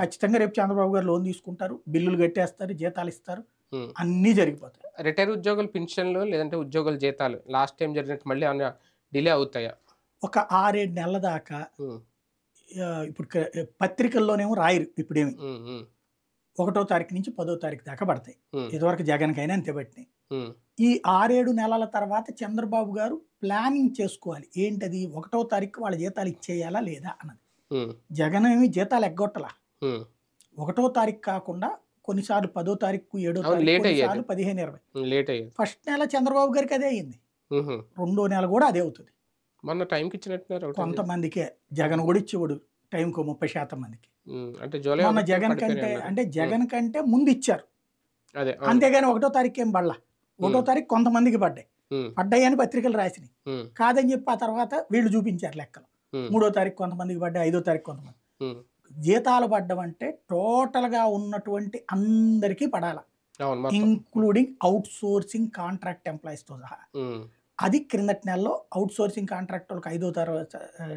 ఖచ్చితంగా రేపు చంద్రబాబు గారు లోన్ తీసుకుంటారు బిల్లులు కట్టేస్తారు జీతాలు ఇస్తారు అన్ని జరిగిపోతాయి రిటైర్ ఉద్యోగులు పెన్షన్లు లేదంటే ఉద్యోగుల జీతాలు లాస్ట్ టైం జరిగినట్టు మళ్ళీ డిలే అవుతాయా ఒక ఆరేడు నెలల దాకా ఇప్పుడు పత్రికల్లోనేమో రాయరు ఇప్పుడేమి ఒకటో తారీఖు నుంచి పదో తారీఖు దాకా పడతాయి ఇదివరకు జగన్కైనా అంతే పట్టినాయి ఈ ఆరేడు నెలల తర్వాత చంద్రబాబు గారు ప్లానింగ్ చేసుకోవాలి ఏంటది ఒకటో తారీఖు వాళ్ళ జీతాలు ఇచ్చేయాలా లేదా అన్నది జగన్ ఏమి జీతాలు ఎగ్గొట్టలా ఒకటో తారీఖు కాకుండా కొన్నిసార్లు పదో తారీఖు ఏడో తారీఖు పదిహేను ఇరవై లేట్ ఫస్ట్ నెల చంద్రబాబు గారికి అదే అయింది రెండో నెల కూడా అదే అవుతుంది మన టైంకి ఇచ్చినట్టున్నారు కొంతమందికే జగన్ కూడా ఇచ్చేవాడు టైంకు ముప్పై శాతం మందికి అంటే మొన్న జగన్ కంటే అంటే జగన్ కంటే ముందు ఇచ్చారు అదే అంతేగాని ఒకటో తారీఖు ఏం పడలా ఒకటో తారీఖు కొంతమందికి పడ్డాయి పడ్డాయి అని పత్రికలు రాసినాయి కాదని చెప్పి ఆ తర్వాత వీళ్ళు చూపించారు లెక్కలు మూడో తారీఖు కొంతమందికి పడ్డాయి ఐదో తారీఖు కొంతమంది జీతాలు పడ్డం అంటే టోటల్గా ఉన్నటువంటి అందరికీ పడాల ఇంక్లూడింగ్ అవుట్ సోర్సింగ్ కాంట్రాక్ట్ ఎంప్లాయీస్తో సహా అది క్రిందటి నెలలో అవుట్ సోర్సింగ్ కాంట్రాక్టర్లకు ఐదో తరగతి